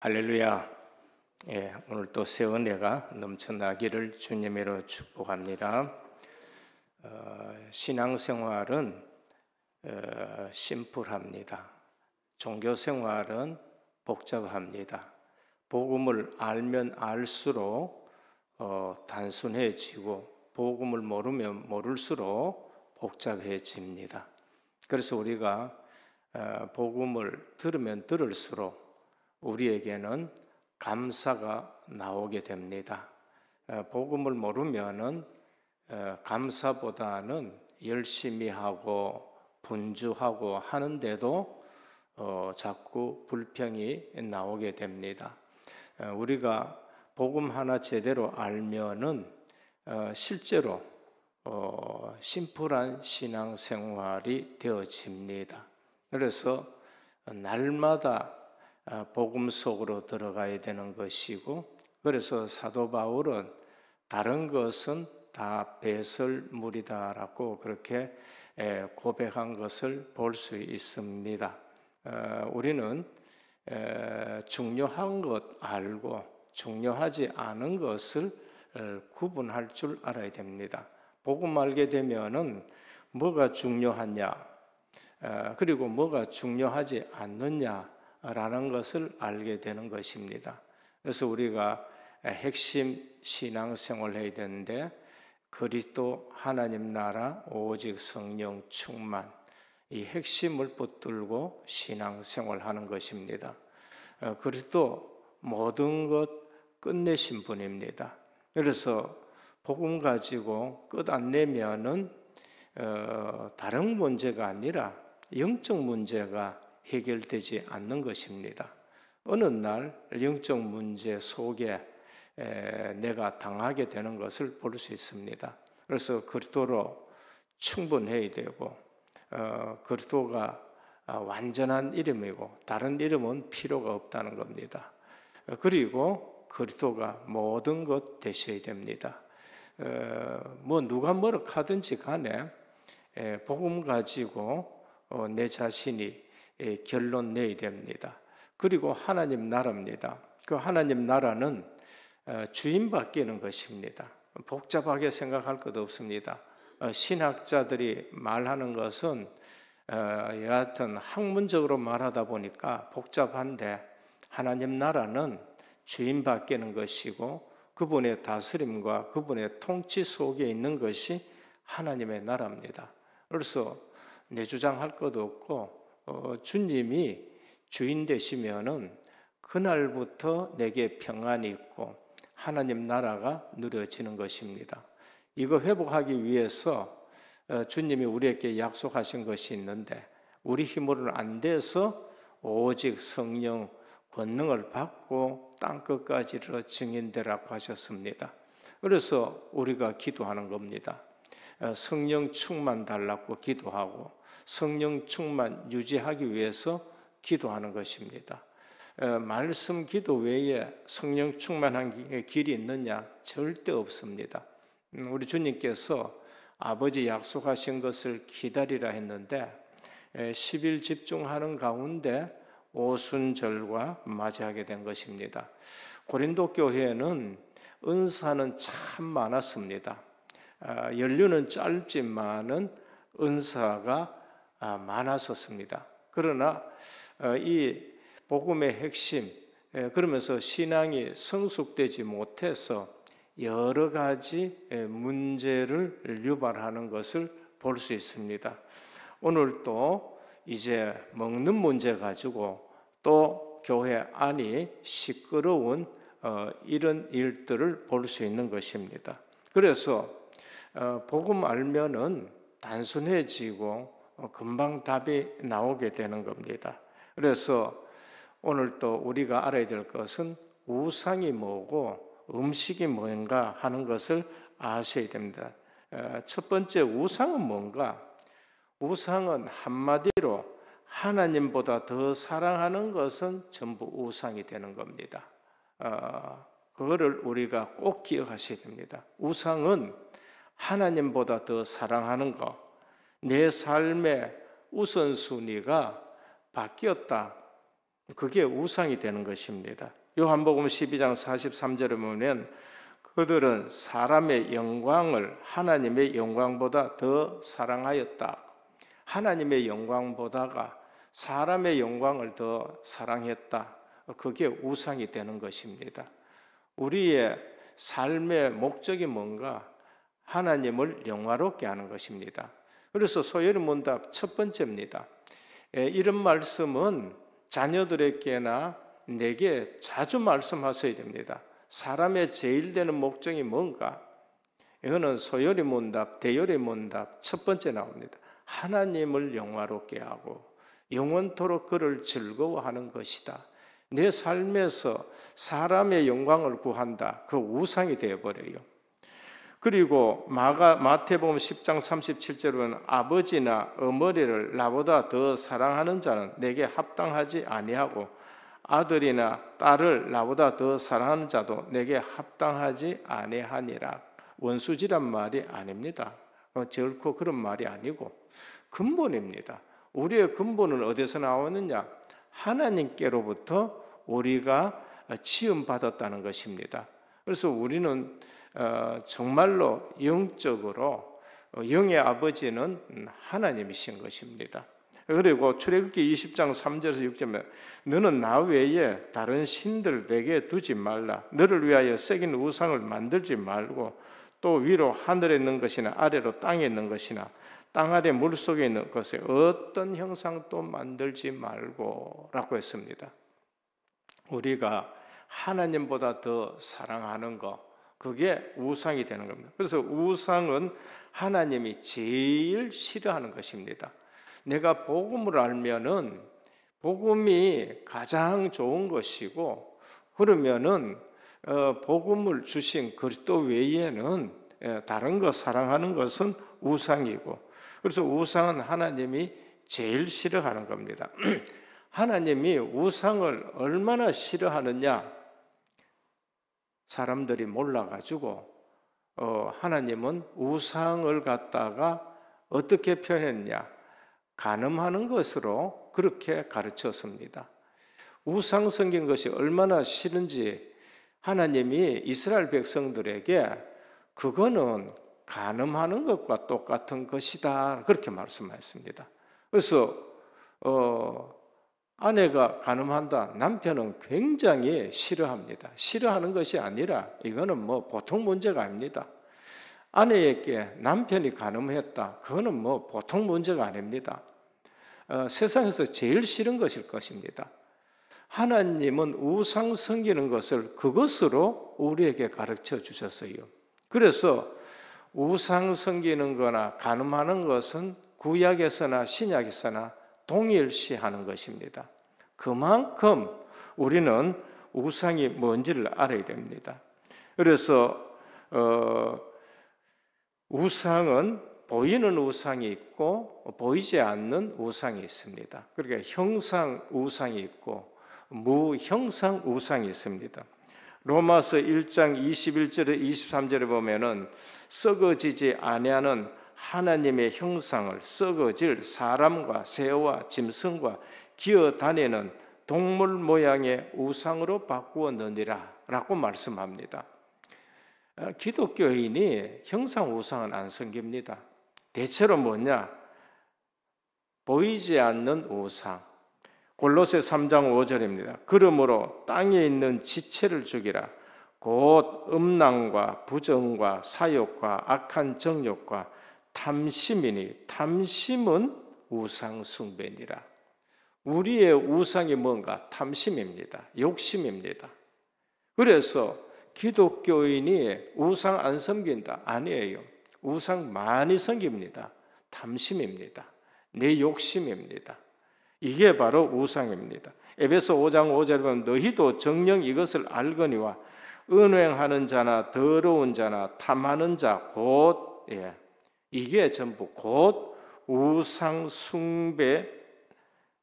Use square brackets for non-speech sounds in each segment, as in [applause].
할렐루야. 예, 오늘 또 새 은혜가 넘쳐나기를 주님으로 축복합니다. 어, 신앙생활은 어, 심플합니다. 종교생활은 복잡합니다. 복음을 알면 알수록 어, 단순해지고 복음을 모르면 모를수록 복잡해집니다. 그래서 우리가 어, 복음을 들으면 들을수록 우리에게는 감사가 나오게 됩니다. 어, 복음을 모르면은 어, 감사보다는 열심히 하고 분주하고 하는데도 어, 자꾸 불평이 나오게 됩니다. 우리가 복음 하나 제대로 알면은 실제로 심플한 신앙생활이 되어집니다. 그래서 날마다 아, 복음 속으로 들어가야 되는 것이고 그래서 사도 바울은 다른 것은 다 배설물이다라고 그렇게 예, 고백한 것을 볼 수 있습니다. 어, 우리는 중요한 것 알고 중요하지 않은 것을 어, 구분할 줄 알아야 됩니다. 복음 알게 되면은 뭐가 중요하냐 어, 그리고 뭐가 중요하지 않느냐 라는 것을 알게 되는 것입니다. 그래서 우리가 핵심 신앙생활 해야 되는데 그리스도 하나님 나라 오직 성령 충만 이 핵심을 붙들고 신앙생활하는 것입니다. 어, 그리스도 모든 것 끝내신 분입니다. 그래서 복음 가지고 끝 안 내면은 어, 다른 문제가 아니라 영적 문제가 해결되지 않는 것입니다. 어느 날 영적 문제 속에 내가 당하게 되는 것을 볼 수 있습니다. 그래서 그리스도로 충분해야 되고 어, 그리스도가 아, 완전한 이름이고 다른 이름은 필요가 없다는 겁니다. 어, 그리고 그리스도가 모든 것 되셔야 됩니다. 어, 뭐 누가 뭐라 하든지 간에 복음 가지고 내 자신이 예, 결론 내야 됩니다. 그리고 하나님 나라입니다. 그 하나님 나라는 어, 주인 바뀌는 것입니다. 복잡하게 생각할 것 없습니다. 어, 신학자들이 말하는 것은 어, 여하튼 학문적으로 말하다 보니까 복잡한데 하나님 나라는 주인 바뀌는 것이고 그분의 다스림과 그분의 통치 속에 있는 것이 하나님의 나라입니다. 그래서 내주장할 것도 없고 어, 주님이 주인 되시면은 그날부터 내게 평안이 있고 하나님 나라가 누려지는 것입니다. 이거 회복하기 위해서 어, 주님이 우리에게 약속하신 것이 있는데 우리 힘으로는 안 돼서 오직 성령 권능을 받고 땅 끝까지 를 증인되라고 하셨습니다. 그래서 우리가 기도하는 겁니다. 어, 성령 충만 달라고 기도하고 성령 충만 유지하기 위해서 기도하는 것입니다. 어, 말씀 기도 외에 성령 충만한 길이 있느냐? 절대 없습니다. 음, 우리 주님께서 아버지 약속하신 것을 기다리라 했는데 10일 집중하는 가운데 오순절과 맞이하게 된 것입니다. 고린도 교회는 은사는 참 많았습니다. 아, 연류는 짧지만은 은사가 아, 많았었습니다. 그러나 어, 이 복음의 핵심 예, 그러면서 신앙이 성숙되지 못해서 여러 가지 예, 문제를 유발하는 것을 볼 수 있습니다. 오늘 도 이제 먹는 문제 가지고 또 교회 안이 시끄러운 어, 이런 일들을 볼 수 있는 것입니다. 그래서 어, 복음 알면은 단순해지고 어, 금방 답이 나오게 되는 겁니다. 그래서 오늘 또 우리가 알아야 될 것은 우상이 뭐고 음식이 뭔가 하는 것을 아셔야 됩니다. 어, 첫 번째 우상은 뭔가? 우상은 한마디로 하나님보다 더 사랑하는 것은 전부 우상이 되는 겁니다. 어, 그거를 우리가 꼭 기억하셔야 됩니다. 우상은 하나님보다 더 사랑하는 것, 내 삶의 우선순위가 바뀌었다. 그게 우상이 되는 것입니다. 요한복음 12장 43절에 보면 그들은 사람의 영광을 하나님의 영광보다 더 사랑하였다. 하나님의 영광보다가 사람의 영광을 더 사랑했다. 그게 우상이 되는 것입니다. 우리의 삶의 목적이 뭔가? 하나님을 영화롭게 하는 것입니다. 그래서 소열의 문답 첫 번째입니다. 예, 이런 말씀은 자녀들에게나 내게 자주 말씀하셔야 됩니다. 사람의 제일 되는 목적이 뭔가? 이거는 소열의 문답, 대열의 문답 첫 번째 나옵니다. 하나님을 영화롭게 하고 영원토록 그를 즐거워하는 것이다. 내 삶에서 사람의 영광을 구한다. 그 우상이 되어버려요. 그리고 마가, 마태복음 10장 37절은 아버지나 어머니를 나보다 더 사랑하는 자는 내게 합당하지 아니하고 아들이나 딸을 나보다 더 사랑하는 자도 내게 합당하지 아니하니라. 원수지란 말이 아닙니다. 어, 절코 그런 말이 아니고 근본입니다. 우리의 근본은 어디서 나오느냐? 하나님께로부터 우리가 치음받았다는 것입니다. 그래서 우리는 어, 정말로 영적으로 어, 영의 아버지는 음, 하나님이신 것입니다. 그리고 출애굽기 20장 3절에서 6절에 너는 나 외에 다른 신들 내게 두지 말라. 너를 위하여 새긴 우상을 만들지 말고 또 위로 하늘에 있는 것이나 아래로 땅에 있는 것이나 땅 아래 물 속에 있는 것에 어떤 형상도 만들지 말고라고 했습니다. 우리가 하나님보다 더 사랑하는 것, 그게 우상이 되는 겁니다. 그래서 우상은 하나님이 제일 싫어하는 것입니다. 내가 복음을 알면은 복음이 가장 좋은 것이고 그러면은 어, 복음을 주신 그리스도 외에는 예, 다른 것 사랑하는 것은 우상이고 그래서 우상은 하나님이 제일 싫어하는 겁니다. [clears throat] 하나님이 우상을 얼마나 싫어하느냐 사람들이 몰라가지고 어, 하나님은 우상을 갖다가 어떻게 표현했냐? 가늠하는 것으로 그렇게 가르쳤습니다. 우상 생긴 것이 얼마나 싫은지 하나님이 이스라엘 백성들에게 그거는 가늠하는 것과 똑같은 것이다 그렇게 말씀하셨습니다. 그래서 어, 아내가 가늠한다. 남편은 굉장히 싫어합니다. 싫어하는 것이 아니라 이거는 뭐 보통 문제가 아닙니다. 아내에게 남편이 가늠했다. 그거는 뭐 보통 문제가 아닙니다. 어, 세상에서 제일 싫은 것일 것입니다. 하나님은 우상 섬기는 것을 그것으로 우리에게 가르쳐 주셨어요. 그래서 우상 섬기는 거나 가늠하는 것은 구약에서나 신약에서나 동일시하는 것입니다. 그만큼 우리는 우상이 뭔지를 알아야 됩니다. 그래서 어, 우상은 보이는 우상이 있고 보이지 않는 우상이 있습니다. 그러니까 형상 우상이 있고 무형상 우상이 있습니다. 로마서 1장 21절에 23절에 보면은 썩어지지 아니하는 하나님의 형상을 썩어질 사람과 새와 짐승과 기어 다니는 동물 모양의 우상으로 바꾸어 넣으라 라고 말씀합니다. 어, 기독교인이 형상 우상은 안 섬깁니다. 대체로 뭐냐? 보이지 않는 우상. 골로새 3장 5절입니다. 그러므로 땅에 있는 지체를 죽이라. 곧 음란과 부정과 사욕과 악한 정욕과 탐심이니 탐심은 우상 숭배니라. 우리의 우상이 뭔가 탐심입니다. 욕심입니다. 그래서 기독교인이 우상 안 섬긴다 아니에요. 우상 많이 섬깁니다. 탐심입니다. 내 욕심입니다. 이게 바로 우상입니다. 에베소 5장 5절에 보면 너희도 정령 이것을 알거니와 은행하는 자나 더러운 자나 탐하는 자곧 예, 이게 전부 곧 우상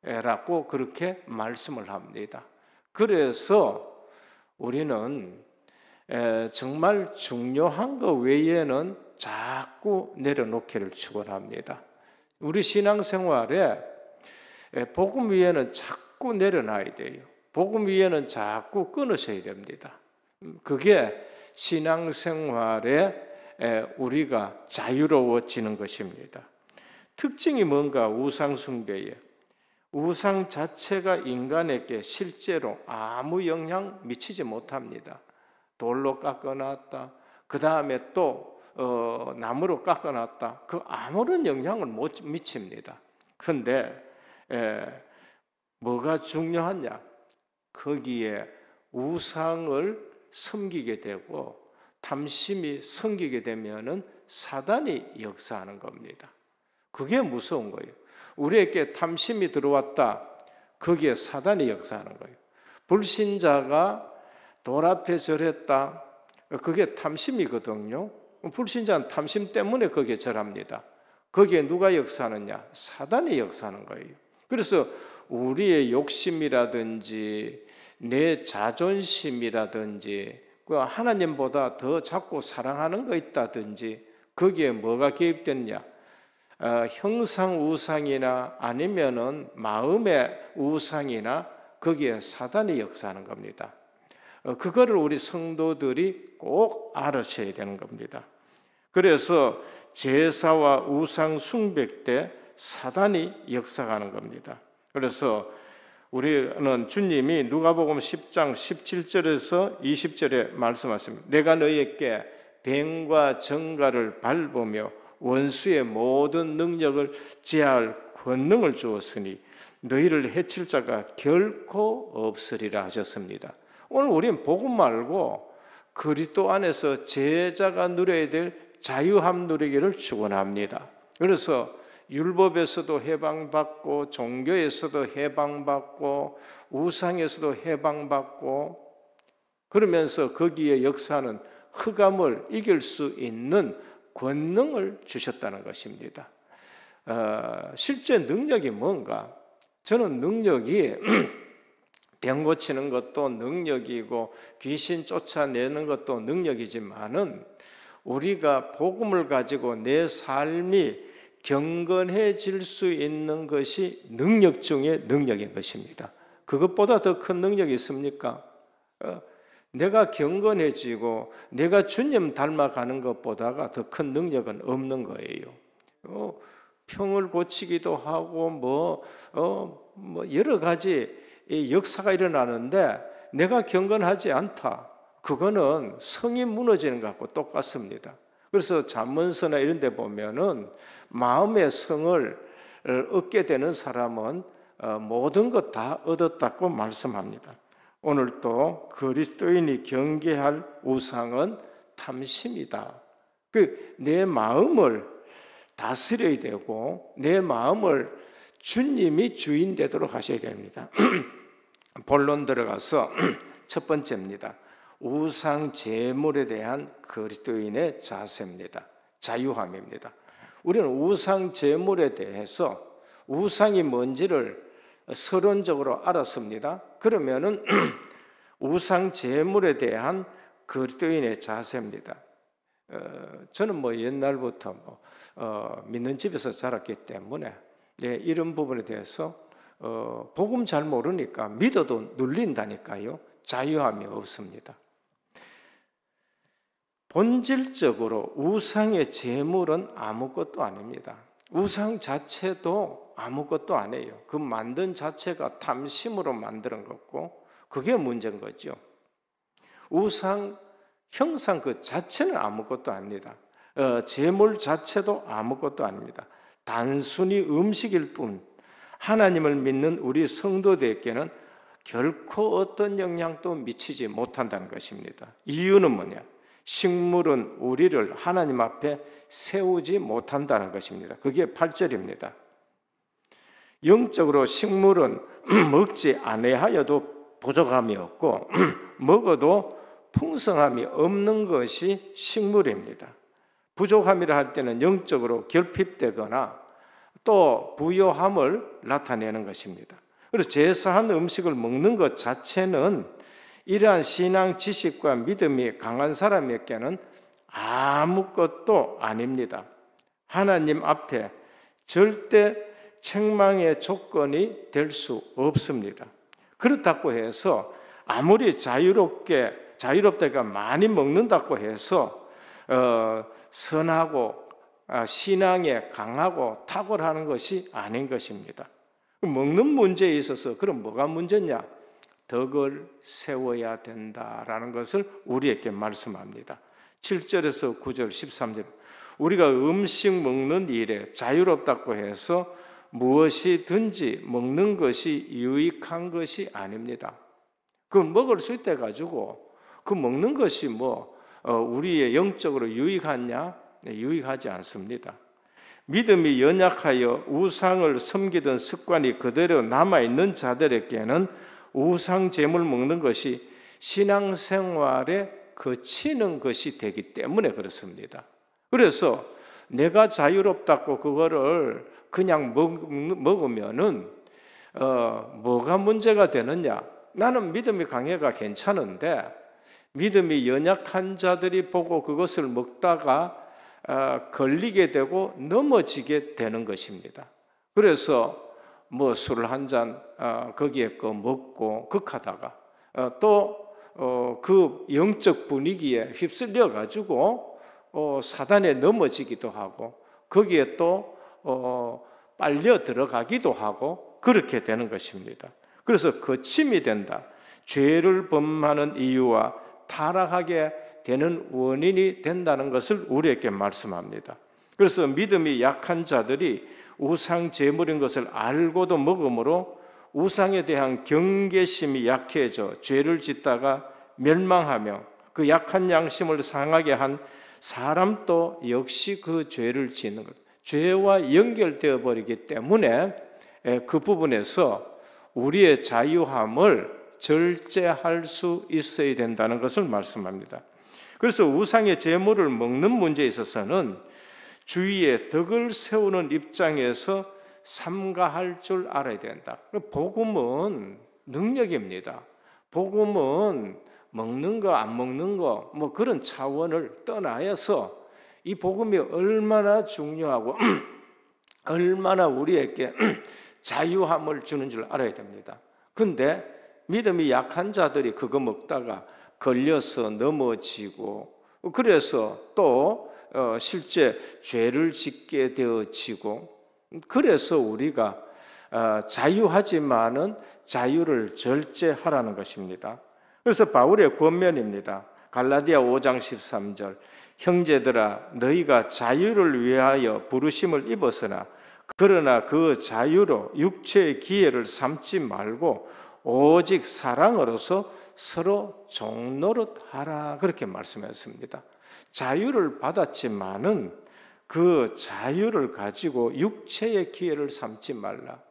숭배라고 그렇게 말씀을 합니다. 그래서 우리는 정말 중요한 것 외에는 자꾸 내려놓기를 축원합니다. 우리 신앙생활에 복음 위에는 자꾸 내려놔야 돼요. 복음 위에는 자꾸 끊으셔야 됩니다. 음, 그게 신앙생활의 우리가 자유로워지는 것입니다. 특징이 뭔가 우상숭배에 우상 자체가 인간에게 실제로 아무 영향 미치지 못합니다. 돌로 깎아놨다. 그 다음에 또 어, 나무로 깎아놨다. 그 아무런 영향을 못 미칩니다. 그런데 에, 뭐가 중요하냐? 거기에 우상을 섬기게 되고 탐심이 성기게 되면은 사단이 역사하는 겁니다. 그게 무서운 거예요. 우리에게 탐심이 들어왔다. 그게 사단이 역사하는 거예요. 불신자가 돌 앞에 절했다. 그게 탐심이거든요. 불신자는 탐심 때문에 거기에 절합니다. 거기에 누가 역사하느냐? 사단이 역사하는 거예요. 그래서 우리의 욕심이라든지 내 자존심이라든지 그 하나님보다 더 자꾸 사랑하는 거 있다든지 거기에 뭐가 개입됐냐? 어, 형상 우상이나 아니면은 마음의 우상이나 거기에 사단이 역사하는 겁니다. 어, 그거를 우리 성도들이 꼭 알아채야 되는 겁니다. 그래서 제사와 우상 숭배 때 사단이 역사하는 겁니다. 그래서 우리는 주님이 누가복음 10장 17절에서 20절에 말씀하십니다. 내가 너희에게 뱀과 정가를 밟으며 원수의 모든 능력을 제할 권능을 주었으니 너희를 해칠 자가 결코 없으리라 하셨습니다. 오늘 우리는 복음 말고 그리스도 안에서 제자가 누려야 될 자유함 누리기를 축원합니다. 그래서 율법에서도 해방받고 종교에서도 해방받고 우상에서도 해방받고 그러면서 거기에 역사는 흑암을 이길 수 있는 권능을 주셨다는 것입니다. 어, 실제 능력이 뭔가? 저는 능력이 [clears throat] 병 고치는 것도 능력이고 귀신 쫓아내는 것도 능력이지만은 우리가 복음을 가지고 내 삶이 경건해질 수 있는 것이 능력 중의 능력인 것입니다. 그것보다 더 큰 능력이 있습니까? 어, 내가 경건해지고 내가 주님 닮아가는 것보다가 더 큰 능력은 없는 거예요. 어, 평을 고치기도 하고 뭐, 어, 뭐 여러 가지 역사가 일어나는데 내가 경건하지 않다. 그거는 성이 무너지는 것과 똑같습니다. 그래서 잠문서나 이런 데 보면은 마음의 성을 어, 얻게 되는 사람은 어, 모든 것 다 얻었다고 말씀합니다. 오늘 또 그리스도인이 경계할 우상은 탐심이다. 그 내 마음을 다스려야 되고 내 마음을 주님이 주인 되도록 하셔야 됩니다. [clears throat] 본론 들어가서 [clears throat] 첫 번째입니다. 우상 제물에 대한 그리스도인의 자세입니다. 자유함입니다. 우리는 우상 제물에 대해서 우상이 뭔지를 서론적으로 알았습니다. 그러면은 [clears throat] 우상 제물에 대한 그리스도인의 자세입니다. 어, 저는 뭐 옛날부터 뭐, 어, 믿는 집에서 자랐기 때문에 네, 이런 부분에 대해서 어, 복음 잘 모르니까 믿어도 눌린다니까요. 자유함이 없습니다. 본질적으로 우상의 재물은 아무것도 아닙니다. 우상 자체도 아무것도 아니에요. 그 만든 자체가 탐심으로 만드는 거고 그게 문제인 거죠. 우상 형상 그 자체는 아무것도 아닙니다. 어, 재물 자체도 아무것도 아닙니다. 단순히 음식일 뿐 하나님을 믿는 우리 성도들에게는 결코 어떤 영향도 미치지 못한다는 것입니다. 이유는 뭐냐? 식물은 우리를 하나님 앞에 세우지 못한다는 것입니다. 그게 8절입니다. 영적으로 식물은 [clears throat] 먹지 아니하여도 부족함이 없고 [clears throat] 먹어도 풍성함이 없는 것이 식물입니다. 부족함이라 할 때는 영적으로 결핍되거나 또 부여함을 나타내는 것입니다. 그래서 제사한 음식을 먹는 것 자체는 이러한 신앙 지식과 믿음이 강한 사람에게는 아무것도 아닙니다. 하나님 앞에 절대 책망의 조건이 될 수 없습니다. 그렇다고 해서 아무리 자유롭게 자유롭다가 많이 먹는다고 해서 어, 선하고 어, 신앙에 강하고 탁월하는 것이 아닌 것입니다. 먹는 문제에 있어서 그럼 뭐가 문제냐? 덕을 세워야 된다라는 것을 우리에게 말씀합니다. 7절에서 9절, 13절. 우리가 음식 먹는 일에 자유롭다고 해서 무엇이든지 먹는 것이 유익한 것이 아닙니다. 그 먹을 수 있대 가지고 그 먹는 것이 뭐 어, 우리의 영적으로 유익하냐? 네, 유익하지 않습니다. 믿음이 연약하여 우상을 섬기던 습관이 그대로 남아 있는 자들에게는 우상 제물 먹는 것이 신앙생활에 거치는 것이 되기 때문에 그렇습니다. 그래서 내가 자유롭다고 그거를 그냥 먹, 으면은 어, 뭐가 문제가 되느냐? 나는 믿음이 강해가 괜찮은데 믿음이 연약한 자들이 보고 그것을 먹다가 어, 걸리게 되고 넘어지게 되는 것입니다. 그래서 뭐술한잔 어, 거기에 거 먹고 극하다가 어, 또그 어, 영적 분위기에 휩쓸려 가지고 사단에 넘어지기도 하고 거기에 또 빨려 들어가기도 하고 그렇게 되는 것입니다. 그래서 거침이 된다. 죄를 범하는 이유와 타락하게 되는 원인이 된다는 것을 우리에게 말씀합니다. 그래서 믿음이 약한 자들이 우상 제물인 것을 알고도 먹음으로 우상에 대한 경계심이 약해져 죄를 짓다가 멸망하며 그 약한 양심을 상하게 한 사람도 역시 그 죄를 짓는 것. 죄와 연결되어 버리기 때문에 예, 그 부분에서 우리의 자유함을 절제할 수 있어야 된다는 것을 말씀합니다. 그래서 우상의 제물을 먹는 문제에 있어서는 주위에 덕을 세우는 입장에서 삼가할 줄 알아야 된다. 복음은 능력입니다. 복음은 먹는 거, 안 먹는 거, 뭐 그런 차원을 떠나서 이 복음이 얼마나 중요하고 [clears throat] 얼마나 우리에게 [clears throat] 자유함을 주는 줄 알아야 됩니다. 근데 믿음이 약한 자들이 그거 먹다가 걸려서 넘어지고 그래서 또 어, 실제 죄를 짓게 되어지고 그래서 우리가 어, 자유하지만은 자유를 절제하라는 것입니다. 그래서 바울의 권면입니다. 갈라디아 5장 13절 형제들아 너희가 자유를 위하여 부르심을 입었으나 그러나 그 자유로 육체의 기회를 삼지 말고 오직 사랑으로서 서로 종노릇하라 그렇게 말씀했습니다. 자유를 받았지만은 그 자유를 가지고 육체의 기회를 삼지 말라.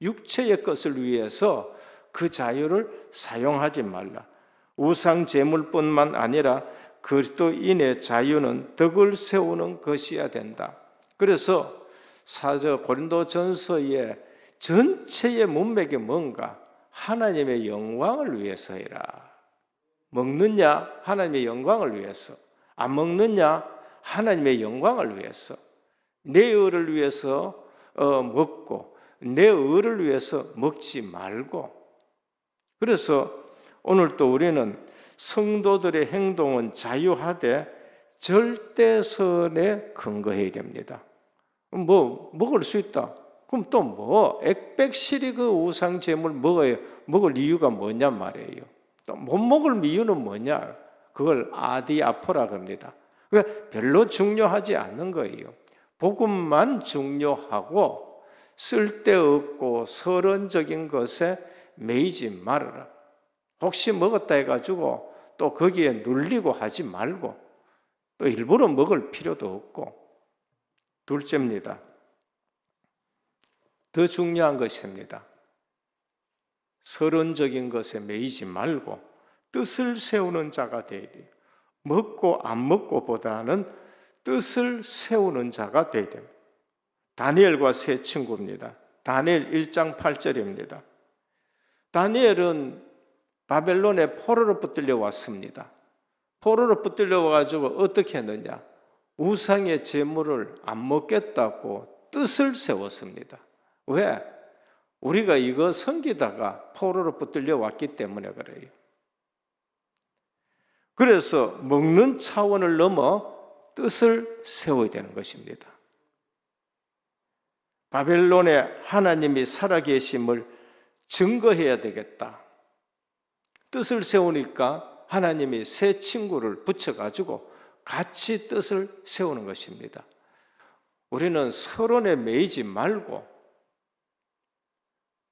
육체의 것을 위해서 그 자유를 사용하지 말라. 우상 제물뿐만 아니라 그리스도인의 자유는 덕을 세우는 것이야 된다. 그래서 사저 고린도전서의 전체의 문맥이 뭔가 하나님의 영광을 위해서 해라. 먹느냐? 하나님의 영광을 위해서. 안 먹느냐? 하나님의 영광을 위해서. 내 의를 위해서 어, 먹고 내 의를 위해서 먹지 말고. 그래서 오늘 또 우리는 성도들의 행동은 자유하되 절대선에 근거해야 됩니다. 뭐 먹을 수 있다. 그럼 또 뭐 액백실이 그 우상 제물 먹어요. 먹을 이유가 뭐냐 말이에요. 또못 먹을 이유는 뭐냐? 그걸 아디아포라 합니다. 그러니까 별로 중요하지 않는 거예요. 복음만 중요하고 쓸데없고 서론적인 것에 매이지 말아라. 혹시 먹었다 해가지고 또 거기에 눌리고 하지 말고 또 일부러 먹을 필요도 없고 둘째입니다. 더 중요한 것입니다. 서론적인 것에 매이지 말고 뜻을 세우는 자가 되어야 돼요. 먹고 안 먹고 보다는 뜻을 세우는 자가 되어야 됩니다. 다니엘과 세 친구입니다. 다니엘 1장 8절입니다. 다니엘은 바벨론에 포로로 붙들려 왔습니다. 포로로 붙들려 와가지고 어떻게 했느냐? 우상의 재물을 안 먹겠다고 뜻을 세웠습니다. 왜? 우리가 이거 섬기다가 포로로 붙들려 왔기 때문에 그래요. 그래서 먹는 차원을 넘어 뜻을 세워야 되는 것입니다. 바벨론에 하나님이 살아계심을 증거해야 되겠다. 뜻을 세우니까 하나님이 새 친구를 붙여가지고 같이 뜻을 세우는 것입니다. 우리는 서론에 매이지 말고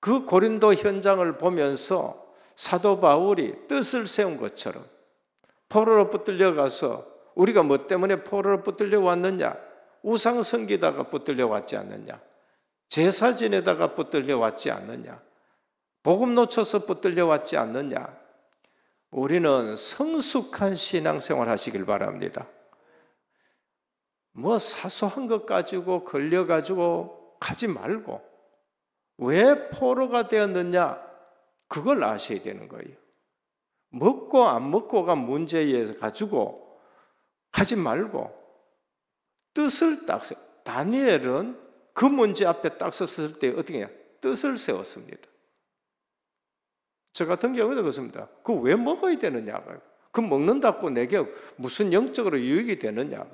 그 고린도 현장을 보면서 사도 바울이 뜻을 세운 것처럼 포로로 붙들려 가서 우리가 뭐 때문에 포로로 붙들려 왔느냐? 우상 섬기다가 붙들려 왔지 않느냐? 제사 지내다가 붙들려 왔지 않느냐? 복음 놓쳐서 붙들려 왔지 않느냐? 우리는 성숙한 신앙생활 하시길 바랍니다. 뭐 사소한 것 가지고 걸려 가지고 가지 말고 왜 포로가 되었느냐? 그걸 아셔야 되는 거예요. 먹고 안 먹고가 문제에 서 가지고 가지 말고 뜻을 딱 세워. 다니엘은 그 문제 앞에 딱 섰을 때 어떻게 해요? 뜻을 세웠습니다. 저 같은 경우에도 그렇습니다. 그 왜 먹어야 되느냐가. 그 먹는다고 내게 무슨 영적으로 유익이 되느냐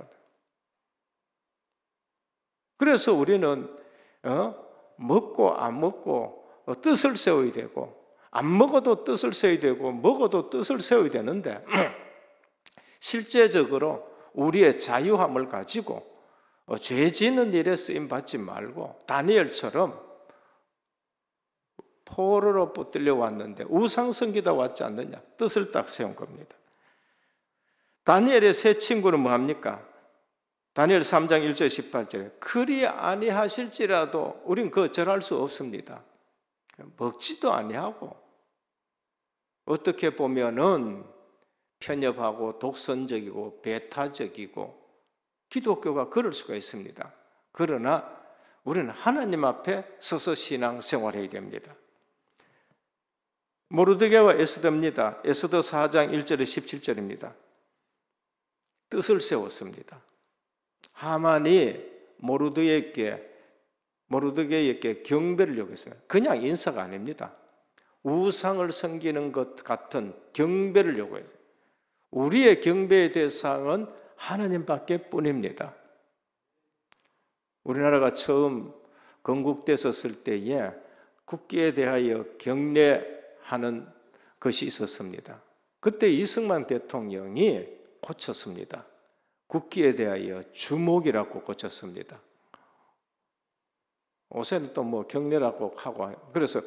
그래서 우리는 어? 먹고 안 먹고 뜻을 세워야 되고 안 먹어도 뜻을 세워야 되고 먹어도 뜻을 세워야 되는데 [clears throat] 실제적으로 우리의 자유함을 가지고 어, 죄 지는 일에 쓰임 받지 말고 다니엘처럼 포로로 붙들려 왔는데 우상성기다 왔지 않느냐 뜻을 딱 세운 겁니다. 다니엘의 세 친구는 뭐합니까? 다니엘 3장 1절 18절에 그리 아니하실지라도 우린 그 절할 수 없습니다. 먹지도 아니하고 어떻게 보면은 편협하고 독선적이고 배타적이고 기독교가 그럴 수가 있습니다. 그러나 우리는 하나님 앞에 서서 신앙 생활해야 됩니다. 모르드게와 에스더입니다. 에스더 4장 1절에 17절입니다. 뜻을 세웠습니다. 하만이 모르드에게 모르드에게 경배를 요구했어요. 그냥 인사가 아닙니다. 우상을 섬기는 것 같은 경배를 요구했어요. 우리의 경배의 대상은 하나님밖에 뿐입니다. 우리나라가 처음 건국됐었을 때에 국기에 대하여 경례하는 것이 있었습니다. 그때 이승만 대통령이 고쳤습니다. 국기에 대하여 주목이라고 고쳤습니다. 옷에는 또뭐 경례라고 하고 그래서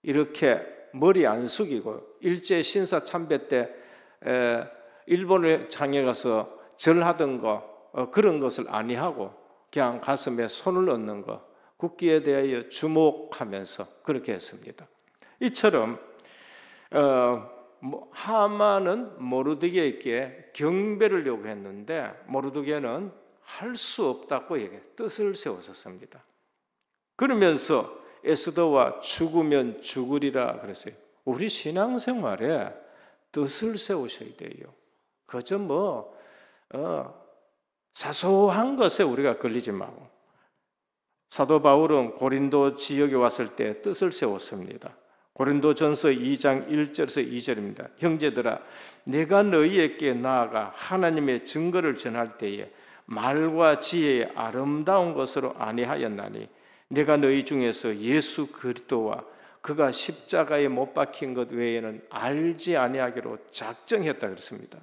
이렇게 머리 안 숙이고 일제 신사 참배 때 일본의 장에 가서 절하던 거 어, 그런 것을 아니하고 그냥 가슴에 손을 얹는 거 국기에 대하여 주목하면서 그렇게 했습니다. 이처럼 어, 뭐 하만은 모르드게에게 경배를 요구했는데 모르드게는 할 수 없다고 얘기해 뜻을 세웠었습니다. 그러면서 에스더와 죽으면 죽으리라 그랬어요. 우리 신앙생활에 뜻을 세우셔야 돼요. 그저 뭐 어, 사소한 것에 우리가 걸리지 말고 사도 바울은 고린도 지역에 왔을 때 뜻을 세웠습니다. 고린도전서 2장 1절에서 2절입니다. 형제들아 내가 너희에게 나아가 하나님의 증거를 전할 때에 말과 지혜의 아름다운 것으로 아니하였나니 내가 너희 중에서 예수 그리스도와 그가 십자가에 못 박힌 것 외에는 알지 아니하기로 작정했다 그랬습니다.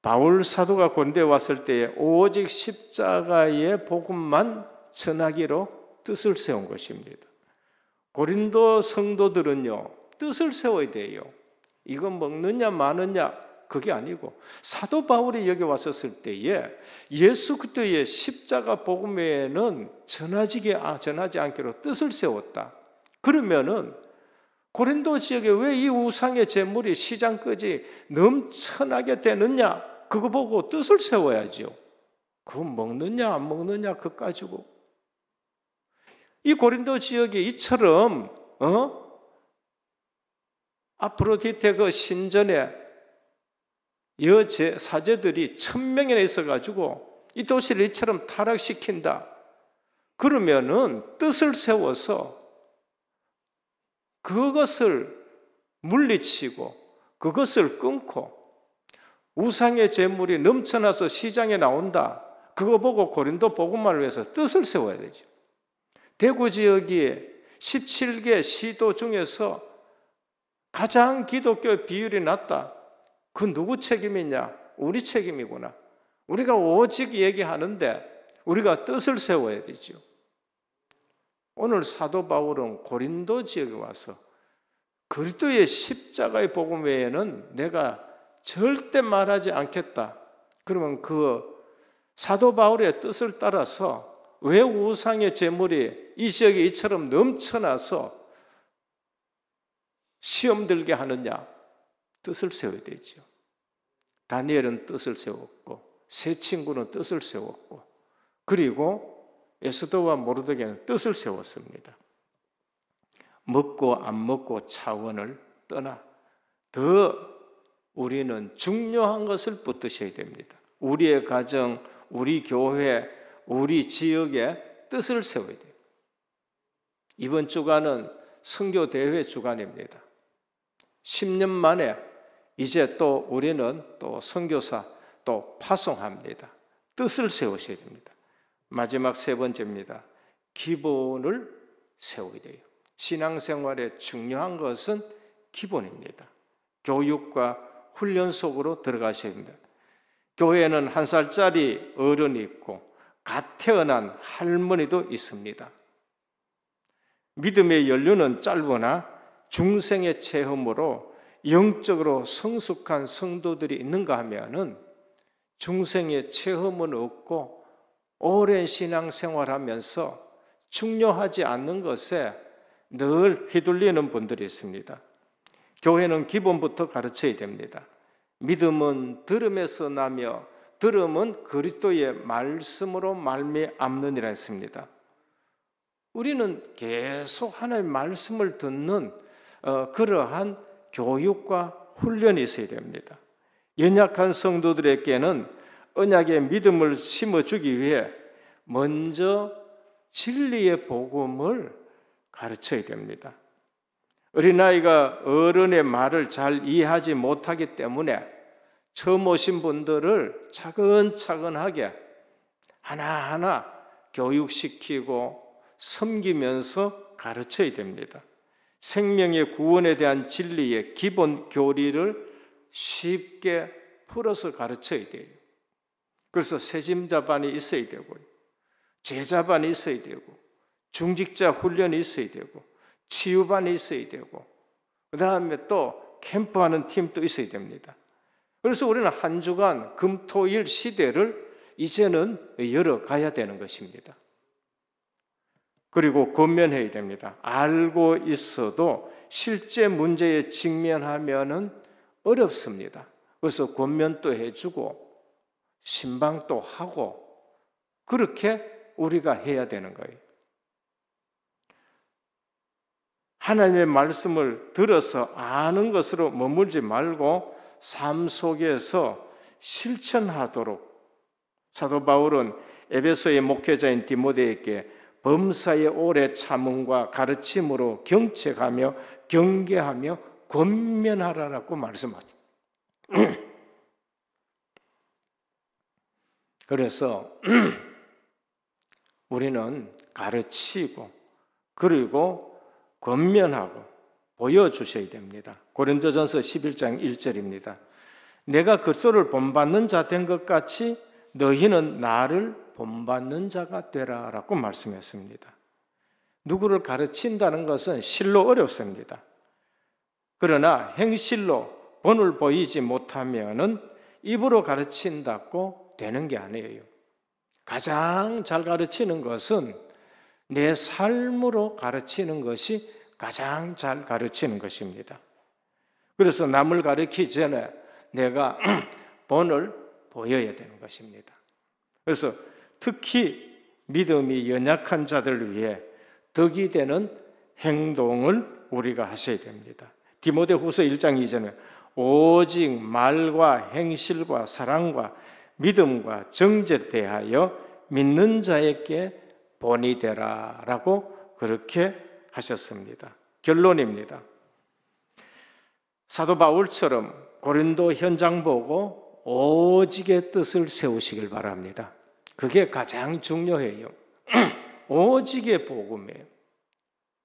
바울 사도가 곤대 왔을 때에 오직 십자가의 복음만 전하기로 뜻을 세운 것입니다. 고린도 성도들은요, 뜻을 세워야 돼요. 이건 먹느냐, 마느냐, 그게 아니고, 사도 바울이 여기 왔었을 때에 예수 그때의 십자가 복음 에는 전하지게, 아, 전하지 않기로 뜻을 세웠다. 그러면은 고린도 지역에 왜 이 우상의 재물이 시장까지 넘쳐나게 되느냐? 그거 보고 뜻을 세워야죠. 그거 먹느냐, 안 먹느냐, 그거 가지고. 이 고린도 지역이 이처럼 어? 아프로디테 그 신전에 여제 사제들이 천 명이나 있어가지고 이 도시를 이처럼 타락시킨다. 그러면은 뜻을 세워서 그것을 물리치고 그것을 끊고 우상의 재물이 넘쳐나서 시장에 나온다. 그거 보고 고린도 복음만을 위해서 뜻을 세워야 되죠. 대구 지역이 17개 시도 중에서 가장 기독교 비율이 낮다. 그 누구 책임이냐? 우리 책임이구나. 우리가 오직 얘기하는데 우리가 뜻을 세워야 되죠. 오늘 사도 바울은 고린도 지역에 와서 그리스도의 십자가의 복음 외에는 내가 절대 말하지 않겠다. 그러면 그 사도 바울의 뜻을 따라서 왜 우상의 제물이 이 지역에 이처럼 넘쳐나서 시험 들게 하느냐? 뜻을 세워야 되죠. 다니엘은 뜻을 세웠고, 세 친구는 뜻을 세웠고, 그리고 에스더와 모르드에는 뜻을 세웠습니다. 먹고 안 먹고 차원을 떠나 더 우리는 중요한 것을 붙드셔야 됩니다. 우리의 가정, 우리 교회, 우리 지역에 뜻을 세워야 돼요. 이번 주간은 선교 대회 주간입니다. 10년 만에 이제 또 우리는 또 선교사 또 파송합니다. 뜻을 세우셔야 됩니다. 마지막 세 번째입니다. 기본을 세우게 돼요. 신앙생활의 중요한 것은 기본입니다. 교육과 훈련 속으로 들어가셔야 합니다. 교회는한 살짜리 어른이 있고 갓 태어난 할머니도 있습니다. 믿음의 연륜은 짧으나 중생의 체험으로 영적으로 성숙한 성도들이 있는가 하면은 중생의 체험은 없고 오랜 신앙생활하면서 중요하지 않는 것에 늘 휘둘리는 분들이 있습니다. 교회는 기본부터 가르쳐야 됩니다. 믿음은 들음에서 나며 들음은 그리스도의 말씀으로 말미암느니라 했습니다. 우리는 계속 하나님의 말씀을 듣는 어, 그러한 교육과 훈련이 있어야 됩니다. 연약한 성도들에게는 언약의 믿음을 심어주기 위해 먼저 진리의 복음을 가르쳐야 됩니다. 어린아이가 어른의 말을 잘 이해하지 못하기 때문에 처음 오신 분들을 차근차근하게 하나하나 교육시키고 섬기면서 가르쳐야 됩니다. 생명의 구원에 대한 진리의 기본 교리를 쉽게 풀어서 가르쳐야 돼요. 그래서 세심자반이 있어야 되고, 제자반이 있어야 되고, 중직자 훈련이 있어야 되고, 치유반이 있어야 되고, 그 다음에 또 캠프하는 팀도 있어야 됩니다. 그래서 우리는 한 주간 금토일 시대를 이제는 열어가야 되는 것입니다. 그리고 권면해야 됩니다. 알고 있어도 실제 문제에 직면하면은 어렵습니다. 그래서 권면도 해주고 신방도 하고 그렇게 우리가 해야 되는 거예요. 하나님의 말씀을 들어서 아는 것으로 머물지 말고 삶 속에서 실천하도록 사도 바울은 에베소의 목회자인 디모데에게 범사의 오래 참음과 가르침으로 경책하며 경계하며 권면하라라고 말씀하죠. [clears throat] 그래서 [clears throat] 우리는 가르치고 그리고 권면하고 보여주셔야 됩니다. 고린도전서 11장 1절입니다. 내가 그리를 본받는 자 된 것 같이 너희는 나를 본받는 자가 되라라고 말씀했습니다. 누구를 가르친다는 것은 실로 어렵습니다. 그러나 행실로 본을 보이지 못하면 입으로 가르친다고 되는 게 아니에요. 가장 잘 가르치는 것은 내 삶으로 가르치는 것이 가장 잘 가르치는 것입니다. 그래서 남을 가르치기 전에 내가 [clears throat] 본을 보여야 되는 것입니다. 그래서 특히 믿음이 연약한 자들을 위해 덕이 되는 행동을 우리가 하셔야 됩니다. 디모데후서 1장 2절에 오직 말과 행실과 사랑과 믿음과 정죄 대하여 믿는 자에게 본이 되라라고 그렇게 하셨습니다. 결론입니다. 사도 바울처럼 고린도 현장 보고 오직의 뜻을 세우시길 바랍니다. 그게 가장 중요해요. [clears throat] 오직의 복음이에요.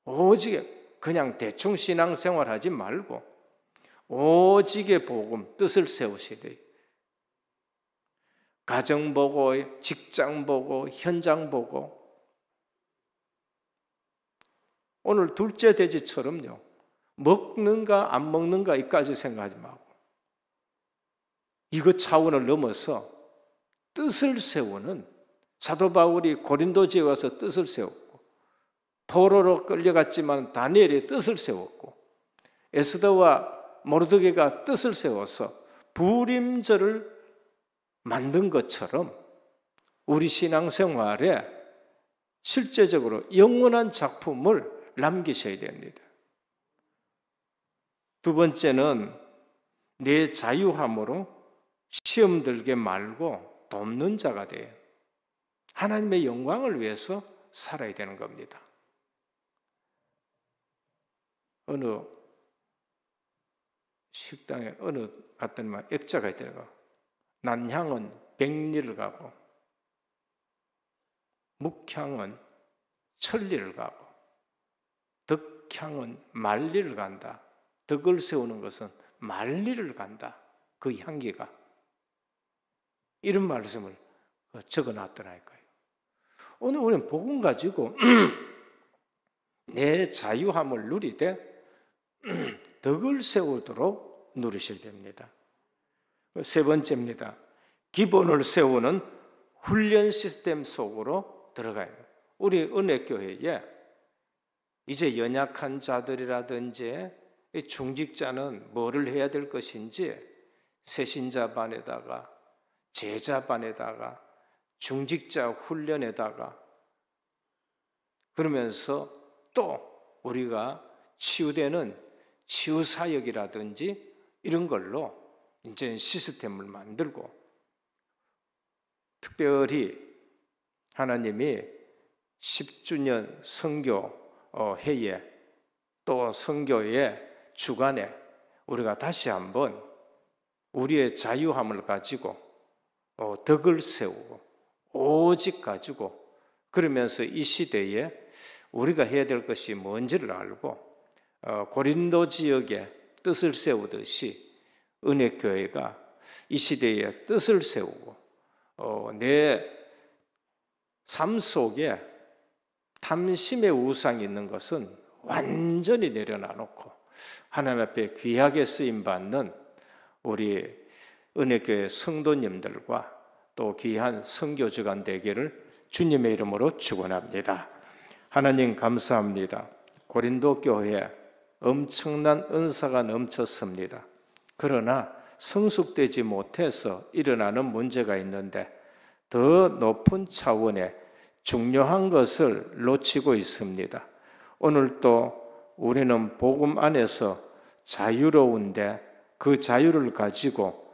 오직의 그냥 대충 신앙생활 하지 말고 오직의 복음 뜻을 세우셔야 돼요. 가정 보고, 직장 보고, 현장 보고. 오늘 둘째 돼지처럼요. 먹는가 안 먹는가 이까지 생각하지 말고 이거 차원을 넘어서 뜻을 세우는 사도 바울이 고린도지에 와서 뜻을 세웠고 포로로 끌려갔지만 다니엘이 뜻을 세웠고 에스더와 모르드게가 뜻을 세워서 부림절을 만든 것처럼 우리 신앙생활에 실제적으로 영원한 작품을 남기셔야 됩니다. 두 번째는 내 자유함으로 시험 들게 말고 돕는 자가 돼요. 하나님의 영광을 위해서 살아야 되는 겁니다. 어느 식당에 어느 갔더니만 액자가 있더라고. 그 난향은 백리를 가고 묵향은 천리를 가고 덕향은 만리를 간다. 덕을 세우는 것은 만리를 간다. 그 향기가 이런 말씀을 적어 놨더라니까요. 오늘 우리는 복음 가지고 [clears throat] 내 자유함을 누리되 [clears throat] 덕을 세우도록 누리셔야 됩니다. 세 번째입니다. 기본을 세우는 훈련 시스템 속으로 들어가요. 우리 은혜교회에 이제 연약한 자들이라든지 중직자는 뭐를 해야 될 것인지 세신자반에다가 제자반에다가 중직자 훈련에다가 그러면서 또 우리가 치유되는 치유 사역이라든지 이런 걸로 이제 시스템을 만들고 특별히 하나님이 10주년 성교 회에 어, 또 성교의 주간에 우리가 다시 한번 우리의 자유함을 가지고 어, 덕을 세우고 오직 가지고 그러면서 이 시대에 우리가 해야 될 것이 뭔지를 알고 어, 고린도 지역에 뜻을 세우듯이 은혜교회가 이 시대에 뜻을 세우고 어, 내 삶 속에 탐심의 우상이 있는 것은 완전히 내려놔 놓고 하나님 앞에 귀하게 쓰임 받는 우리 은혜교회 성도님들과 또 귀한 성교주간 되기를 주님의 이름으로 축원합니다. 하나님 감사합니다. 고린도 교회 엄청난 은사가 넘쳤습니다. 그러나 성숙되지 못해서 일어나는 문제가 있는데 더 높은 차원의 중요한 것을 놓치고 있습니다. 오늘도 우리는 복음 안에서 자유로운데 그 자유를 가지고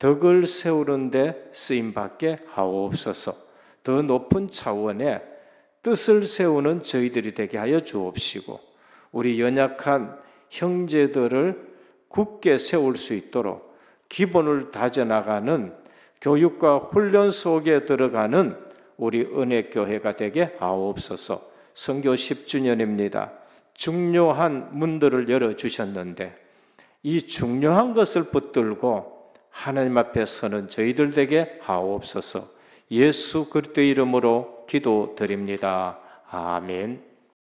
덕을 세우는데 쓰임밖에 하옵소서. 더 높은 차원의 뜻을 세우는 저희들이 되게 하여 주옵시고 우리 연약한 형제들을 굳게 세울 수 있도록 기본을 다져나가는 교육과 훈련 속에 들어가는 우리 은혜교회가 되게 하옵소서 성교 10주년입니다. 중요한 문들을 열어주셨는데 이 중요한 것을 붙들고 하나님 앞에 서는 저희들 되게 하옵소서. 예수 그리스도의 이름으로 기도드립니다. 아멘.